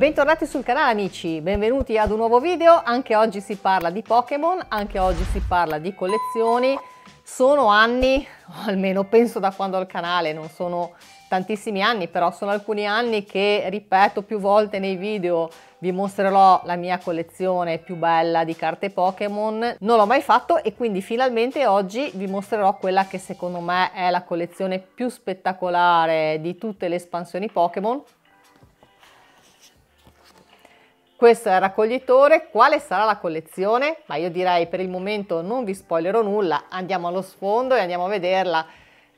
Bentornati sul canale amici, benvenuti ad un nuovo video, anche oggi si parla di Pokémon, anche oggi si parla di collezioni, sono anni, o almeno penso da quando ho il canale, non sono tantissimi anni, però sono alcuni anni che ripeto più volte nei video vi mostrerò la mia collezione più bella di carte Pokémon. Non l'ho mai fatto e quindi finalmente oggi vi mostrerò quella che secondo me è la collezione più spettacolare di tutte le espansioni Pokémon questo è il raccoglitore, quale sarà la collezione? Ma io direi per il momento non vi spoilerò nulla, andiamo allo sfondo e andiamo a vederla.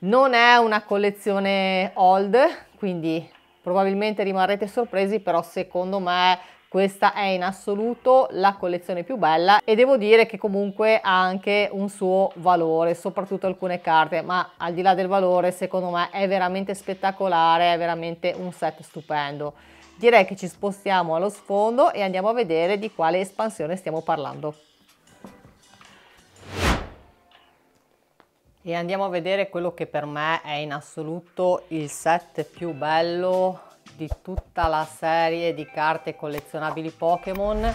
Non è una collezione old, quindi probabilmente rimarrete sorpresi, però secondo me questa è in assoluto la collezione più bella e devo dire che comunque ha anche un suo valore, soprattutto alcune carte, ma al di là del valore secondo me è veramente spettacolare, è veramente un set stupendo direi che ci spostiamo allo sfondo e andiamo a vedere di quale espansione stiamo parlando. E andiamo a vedere quello che per me è in assoluto il set più bello di tutta la serie di carte collezionabili Pokémon.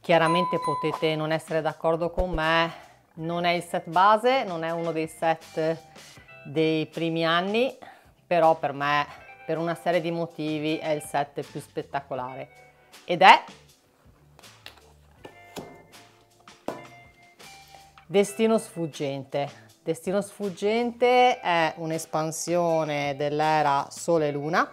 Chiaramente potete non essere d'accordo con me, non è il set base, non è uno dei set dei primi anni, però per me per una serie di motivi è il set più spettacolare ed è Destino sfuggente. Destino sfuggente è un'espansione dell'era Sole e Luna,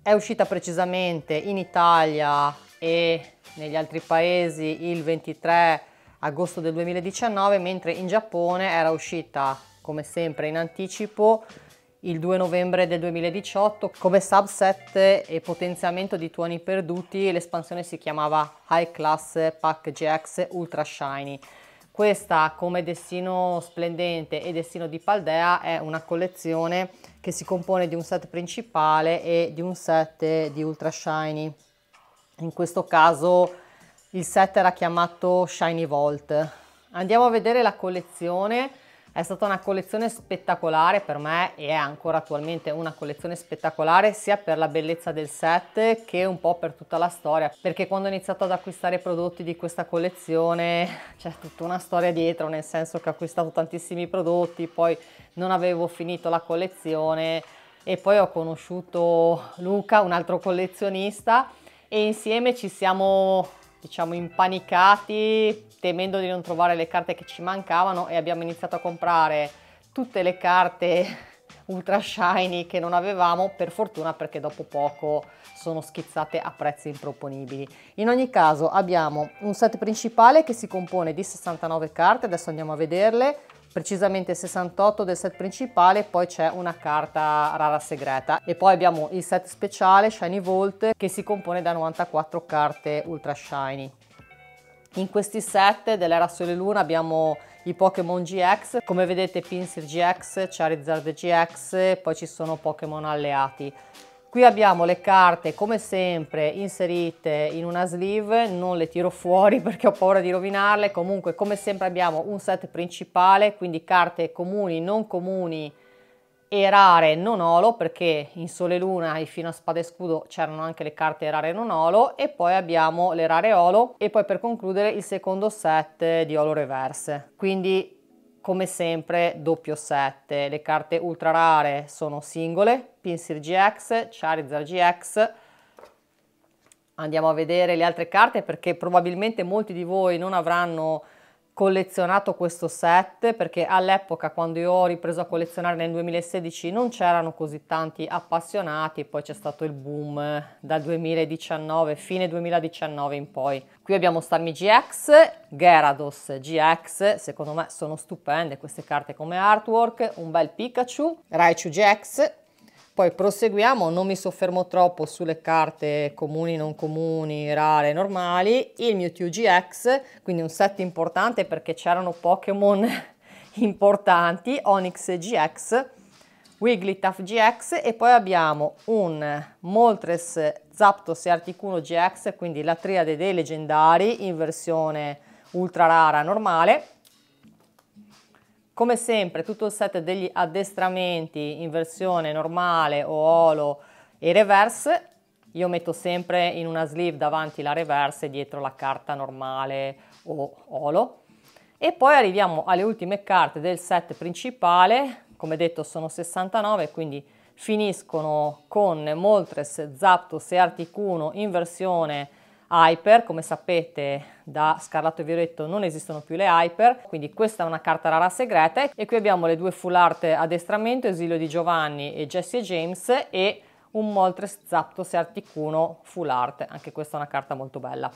è uscita precisamente in Italia e negli altri paesi il 23 agosto del 2019, mentre in Giappone era uscita come sempre in anticipo il 2 novembre del 2018 come subset e potenziamento di tuoni perduti l'espansione si chiamava High Class Pack GX Ultra Shiny. Questa come Destino Splendente e Destino di Paldea è una collezione che si compone di un set principale e di un set di Ultra Shiny. In questo caso il set era chiamato Shiny Vault. Andiamo a vedere la collezione è stata una collezione spettacolare per me e è ancora attualmente una collezione spettacolare sia per la bellezza del set che un po' per tutta la storia perché quando ho iniziato ad acquistare prodotti di questa collezione c'è tutta una storia dietro nel senso che ho acquistato tantissimi prodotti poi non avevo finito la collezione e poi ho conosciuto Luca, un altro collezionista e insieme ci siamo diciamo impanicati temendo di non trovare le carte che ci mancavano e abbiamo iniziato a comprare tutte le carte ultra shiny che non avevamo per fortuna perché dopo poco sono schizzate a prezzi improponibili in ogni caso abbiamo un set principale che si compone di 69 carte adesso andiamo a vederle precisamente 68 del set principale poi c'è una carta rara segreta e poi abbiamo il set speciale Shiny Vault che si compone da 94 carte ultra shiny. In questi set dell'era Sole Luna abbiamo i Pokémon GX, come vedete Pinsir GX, Charizard GX, poi ci sono Pokémon alleati. Qui abbiamo le carte come sempre inserite in una sleeve, non le tiro fuori perché ho paura di rovinarle, comunque come sempre abbiamo un set principale, quindi carte comuni, non comuni e rare non olo perché in Sole Luna e fino a Spada e Scudo c'erano anche le carte rare non olo e poi abbiamo le rare olo e poi per concludere il secondo set di olo reverse. Quindi come sempre doppio 7. Le carte ultra rare sono singole, Pinsir GX, Charizard GX. Andiamo a vedere le altre carte perché probabilmente molti di voi non avranno collezionato questo set perché all'epoca quando io ho ripreso a collezionare nel 2016 non c'erano così tanti appassionati poi c'è stato il boom dal 2019 fine 2019 in poi qui abbiamo Starmi GX Gerados GX secondo me sono stupende queste carte come artwork un bel Pikachu Raichu GX poi proseguiamo, non mi soffermo troppo sulle carte comuni, non comuni, rare, normali. Il mio GX, quindi un set importante perché c'erano Pokémon importanti, Onyx GX, Wigglytuff GX e poi abbiamo un Moltres Zapdos e Articuno GX, quindi la triade dei leggendari in versione ultra rara normale come sempre tutto il set degli addestramenti in versione normale o holo e reverse, io metto sempre in una sleeve davanti la reverse e dietro la carta normale o holo. E poi arriviamo alle ultime carte del set principale, come detto sono 69 quindi finiscono con Moltres, Zaptus e Articuno in versione normale Hyper, come sapete da Scarlatto e Violetto non esistono più le Hyper, quindi questa è una carta rara segreta e qui abbiamo le due full art addestramento, Esilio di Giovanni e Jesse James e un Moltres Zapdos e Articuno full art, anche questa è una carta molto bella.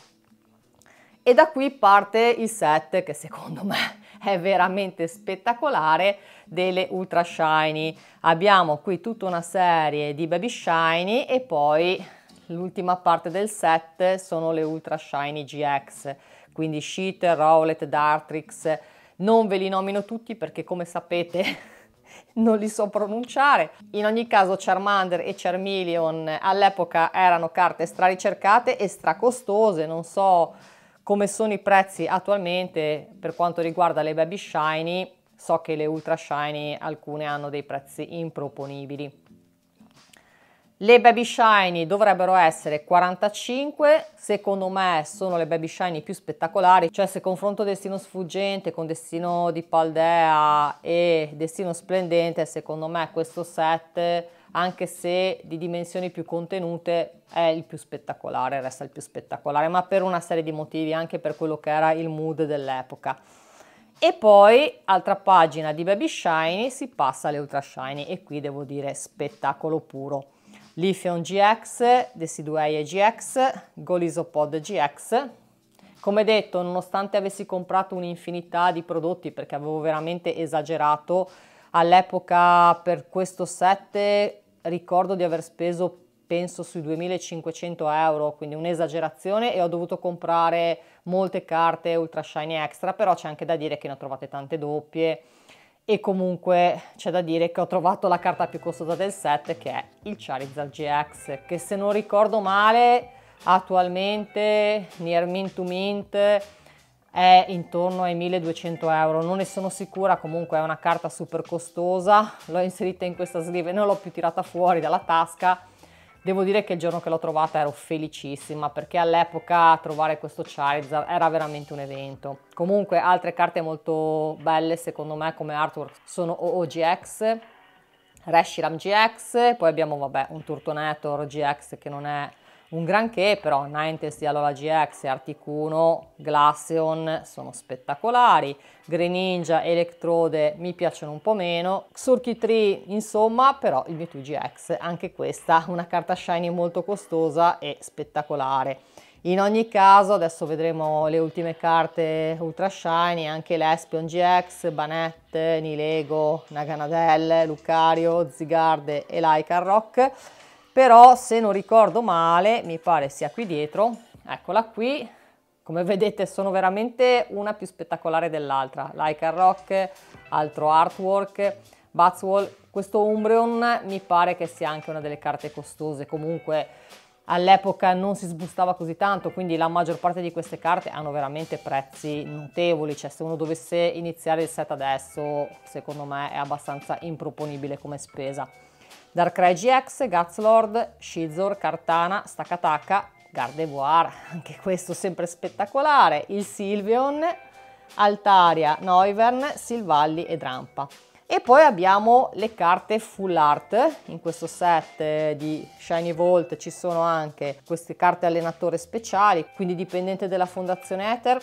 E da qui parte il set che secondo me è veramente spettacolare delle Ultra Shiny. Abbiamo qui tutta una serie di Baby Shiny e poi l'ultima parte del set sono le Ultra Shiny GX, quindi Sheet, Rowlet, Dartrix, non ve li nomino tutti perché come sapete non li so pronunciare. In ogni caso Charmander e Charmeleon all'epoca erano carte straricercate e stracostose, non so come sono i prezzi attualmente per quanto riguarda le Baby Shiny, so che le Ultra Shiny alcune hanno dei prezzi improponibili. Le baby shiny dovrebbero essere 45, secondo me sono le baby shiny più spettacolari, cioè se confronto Destino Sfuggente con Destino di Paldea e Destino Splendente, secondo me questo set, anche se di dimensioni più contenute, è il più spettacolare, resta il più spettacolare, ma per una serie di motivi, anche per quello che era il mood dell'epoca. E poi, altra pagina di Baby Shiny, si passa alle Ultra Shiny e qui devo dire spettacolo puro. Lithion GX, Decidueye GX, Golisopod GX. Come detto, nonostante avessi comprato un'infinità di prodotti perché avevo veramente esagerato, all'epoca per questo set ricordo di aver speso penso sui 2500 euro, quindi un'esagerazione e ho dovuto comprare molte carte Ultra Shiny Extra, però c'è anche da dire che ne ho trovate tante doppie, e comunque c'è da dire che ho trovato la carta più costosa del set che è il Charizard GX che se non ricordo male attualmente near mint to mint è intorno ai 1200 euro non ne sono sicura comunque è una carta super costosa l'ho inserita in questa sleeve e non l'ho più tirata fuori dalla tasca Devo dire che il giorno che l'ho trovata ero felicissima perché all'epoca trovare questo Charizard era veramente un evento. Comunque altre carte molto belle secondo me come artwork sono OOGX, Reshiram GX, poi abbiamo vabbè un Turtonator GX che non è un granché però Ninetales Dialoga GX Articuno, Glaceon sono spettacolari, Greninja, Electrode mi piacciono un po' meno, Xurki Surkey insomma però il Mewtwo GX, anche questa una carta shiny molto costosa e spettacolare. In ogni caso adesso vedremo le ultime carte Ultra Shiny, anche l'Espion GX, Banette, Nilego, Naganadelle, Lucario, Zigarde e Lycanroc. Rock però se non ricordo male, mi pare sia qui dietro, eccola qui, come vedete sono veramente una più spettacolare dell'altra, Lycan Rock, altro artwork, batswall questo Umbreon mi pare che sia anche una delle carte costose, comunque all'epoca non si sbustava così tanto, quindi la maggior parte di queste carte hanno veramente prezzi notevoli, cioè se uno dovesse iniziare il set adesso, secondo me è abbastanza improponibile come spesa. Darkrai GX, Gutslord, Shizor, Cartana, Stakataka, Gardevoir, anche questo sempre spettacolare, il Sylveon, Altaria, Noivern, Silvalli e Drampa. E poi abbiamo le carte full art, in questo set di Shiny Vault ci sono anche queste carte allenatore speciali, quindi dipendente della fondazione Ether,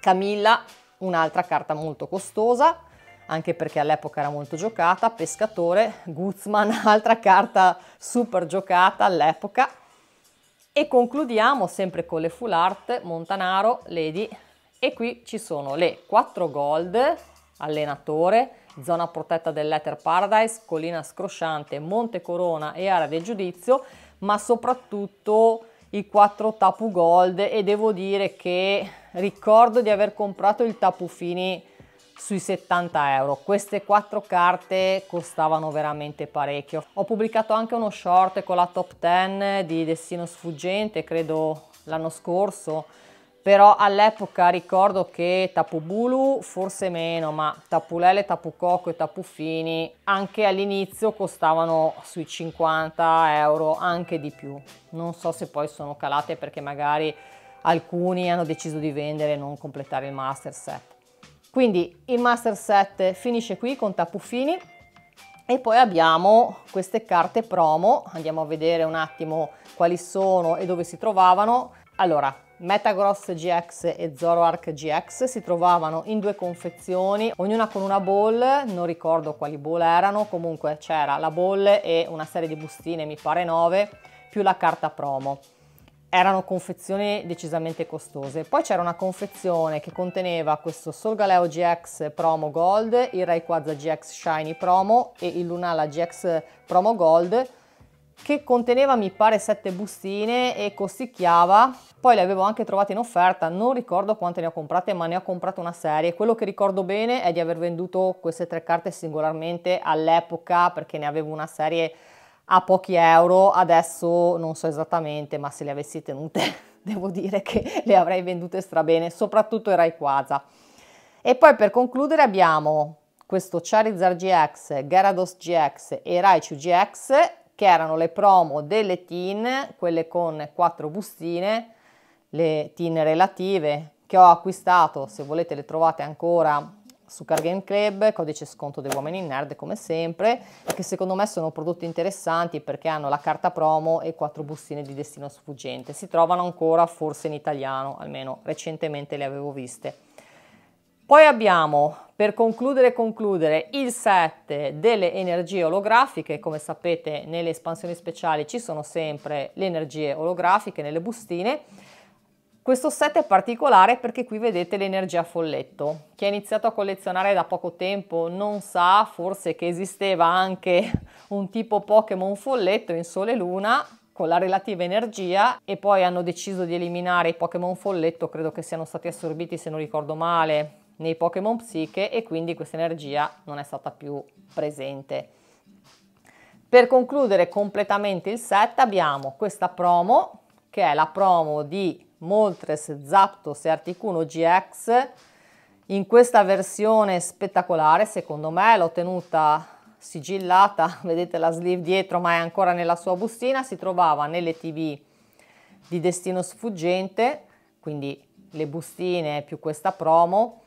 Camilla, un'altra carta molto costosa, anche perché all'epoca era molto giocata, Pescatore, Guzman, altra carta super giocata all'epoca. E concludiamo sempre con le full art, Montanaro, Lady, e qui ci sono le 4 gold, allenatore, zona protetta dell'Ether Paradise, collina scrosciante, Monte Corona e area del giudizio, ma soprattutto i 4 Tapu Gold e devo dire che ricordo di aver comprato il Tapu Fini sui 70 euro. Queste quattro carte costavano veramente parecchio. Ho pubblicato anche uno short con la top 10 di Destino Sfuggente, credo l'anno scorso, però all'epoca ricordo che Tapu Bulu forse meno, ma Tapulele, Tapu Coco e Tapu Fini anche all'inizio costavano sui 50 euro, anche di più. Non so se poi sono calate perché magari alcuni hanno deciso di vendere e non completare il master set. Quindi il master set finisce qui con tappuffini e poi abbiamo queste carte promo, andiamo a vedere un attimo quali sono e dove si trovavano. Allora, Metagross GX e Zoroark GX si trovavano in due confezioni, ognuna con una ball, non ricordo quali ball erano, comunque c'era la ball e una serie di bustine, mi pare 9, più la carta promo erano confezioni decisamente costose. Poi c'era una confezione che conteneva questo Solgaleo GX Promo Gold, il Rayquaza GX Shiny Promo e il Lunala GX Promo Gold che conteneva mi pare sette bustine e costicchiava poi le avevo anche trovate in offerta non ricordo quante ne ho comprate ma ne ho comprate una serie quello che ricordo bene è di aver venduto queste tre carte singolarmente all'epoca perché ne avevo una serie a pochi euro, adesso non so esattamente, ma se le avessi tenute devo dire che le avrei vendute strabene, soprattutto i Rai E poi per concludere abbiamo questo Charizard GX, Gyarados GX e Raichu GX, che erano le promo delle tin, quelle con quattro bustine, le tin relative, che ho acquistato, se volete le trovate ancora su Car Game Club, codice sconto degli uomini nerd come sempre, che secondo me sono prodotti interessanti perché hanno la carta promo e quattro bustine di destino sfuggente. Si trovano ancora forse in italiano, almeno recentemente le avevo viste. Poi abbiamo, per concludere concludere, il set delle energie olografiche, come sapete nelle espansioni speciali ci sono sempre le energie olografiche nelle bustine, questo set è particolare perché qui vedete l'energia folletto. Chi ha iniziato a collezionare da poco tempo non sa forse che esisteva anche un tipo Pokémon folletto in Sole e Luna con la relativa energia e poi hanno deciso di eliminare i Pokémon folletto, credo che siano stati assorbiti se non ricordo male nei Pokémon psiche e quindi questa energia non è stata più presente. Per concludere completamente il set abbiamo questa promo che è la promo di Moltres Zapdos e Articuno GX. In questa versione spettacolare, secondo me, l'ho tenuta sigillata, vedete la sleeve dietro ma è ancora nella sua bustina, si trovava nelle tv di Destino Sfuggente, quindi le bustine più questa promo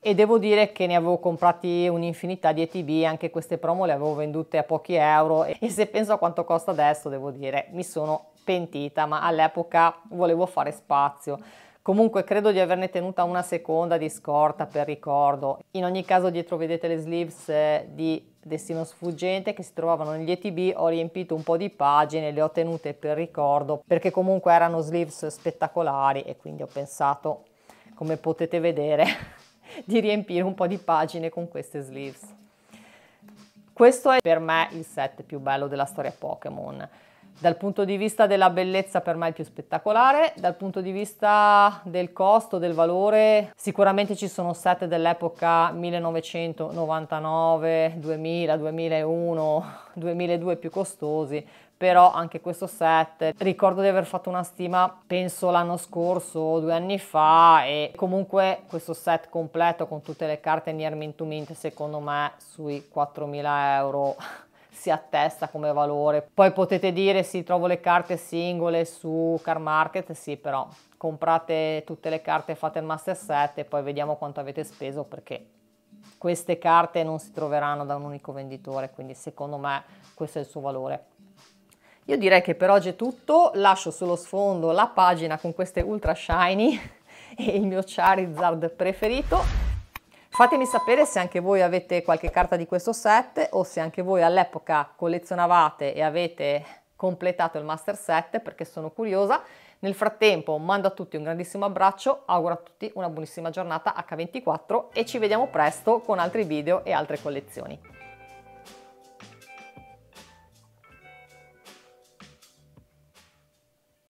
e devo dire che ne avevo comprati un'infinità di ETV, anche queste promo le avevo vendute a pochi euro e se penso a quanto costa adesso devo dire mi sono pentita, ma all'epoca volevo fare spazio. Comunque credo di averne tenuta una seconda di scorta per ricordo. In ogni caso dietro vedete le sleeves eh, di Destino Sfuggente che si trovavano negli ETB, ho riempito un po' di pagine, le ho tenute per ricordo perché comunque erano sleeves spettacolari e quindi ho pensato, come potete vedere, di riempire un po' di pagine con queste sleeves. Questo è per me il set più bello della storia Pokémon. Dal punto di vista della bellezza per me è il più spettacolare, dal punto di vista del costo, del valore, sicuramente ci sono set dell'epoca 1999, 2000, 2001, 2002 più costosi, però anche questo set ricordo di aver fatto una stima penso l'anno scorso o due anni fa e comunque questo set completo con tutte le carte near mint mint secondo me sui 4.000 euro si attesta come valore. Poi potete dire sì, trovo le carte singole su Car Market, sì, però comprate tutte le carte, fate il master set e poi vediamo quanto avete speso perché queste carte non si troveranno da un unico venditore, quindi secondo me questo è il suo valore. Io direi che per oggi è tutto, lascio sullo sfondo la pagina con queste ultra shiny e il mio Charizard preferito. Fatemi sapere se anche voi avete qualche carta di questo set o se anche voi all'epoca collezionavate e avete completato il master set perché sono curiosa. Nel frattempo mando a tutti un grandissimo abbraccio, auguro a tutti una buonissima giornata H24 e ci vediamo presto con altri video e altre collezioni.